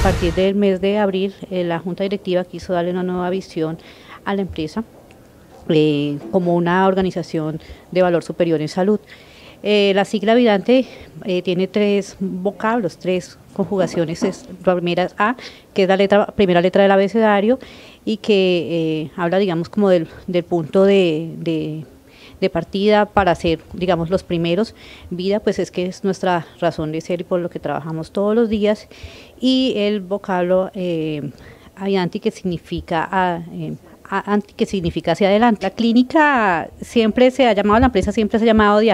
A partir del mes de abril, eh, la Junta Directiva quiso darle una nueva visión a la empresa eh, como una organización de valor superior en salud. Eh, la sigla Vidante tiene tres vocablos, tres conjugaciones. Es, la primera A, que es la letra, primera letra del abecedario y que habla, digamos, como del, punto de de partida para ser, digamos, los primeros. Vida, pues es que es nuestra razón de ser y por lo que trabajamos todos los días. Y el vocablo eh, Ayanti, que significa... Ah, eh, que significa hacia adelante. La clínica siempre se ha llamado, la empresa siempre se ha llamado de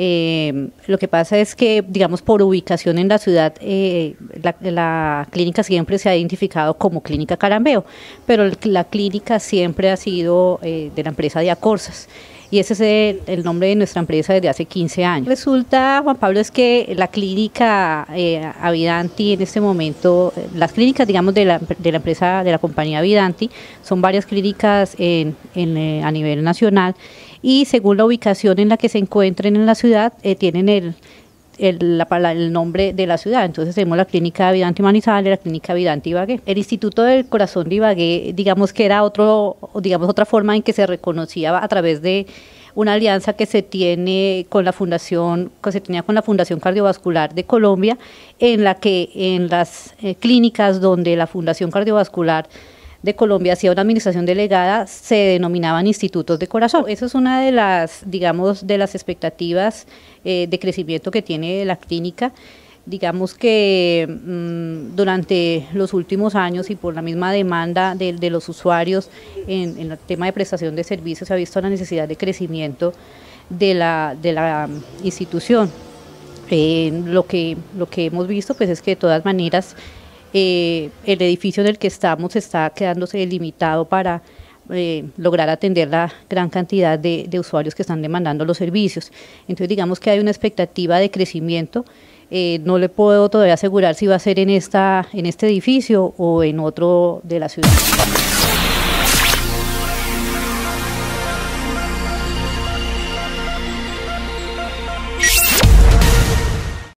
Eh, lo que pasa es que, digamos, por ubicación en la ciudad, eh, la, clínica siempre se ha identificado como Clínica Carambeo, pero la clínica siempre ha sido eh, de la empresa de Acorsas y ese es el, nombre de nuestra empresa desde hace 15 años. Resulta, Juan Pablo, es que la clínica eh, Avidanti en este momento, eh, las clínicas, digamos, de la, empresa, de la compañía Avidanti, son varias clínicas eh, a nivel nacional y según la ubicación en la que se encuentren en la ciudad, tienen el, el, nombre de la ciudad. Entonces tenemos la Clínica Vidante y la Clínica Vidante Ibagué. El Instituto del Corazón de Ibagué, digamos que era otro, digamos otra forma en que se reconocía a través de una alianza que se tiene con la fundación que se tenía con la Fundación Cardiovascular de Colombia en la que en las eh, clínicas donde la Fundación Cardiovascular de Colombia hacía una administración delegada, se denominaban institutos de corazón. Eso es una de las, digamos, de las expectativas eh, de crecimiento que tiene la clínica. Digamos que mm, durante los últimos años y por la misma demanda de, los usuarios en, el tema de prestación de servicios se ha visto la necesidad de crecimiento de la, de la mm, institución. Eh, lo, que, lo que hemos visto pues es que de todas maneras eh, el edificio en el que estamos está quedándose limitado para eh, lograr atender la gran cantidad de, usuarios que están demandando los servicios. Entonces digamos que hay una expectativa de crecimiento. Eh, no le puedo todavía asegurar si va a ser en, esta, en este edificio o en otro de la ciudad.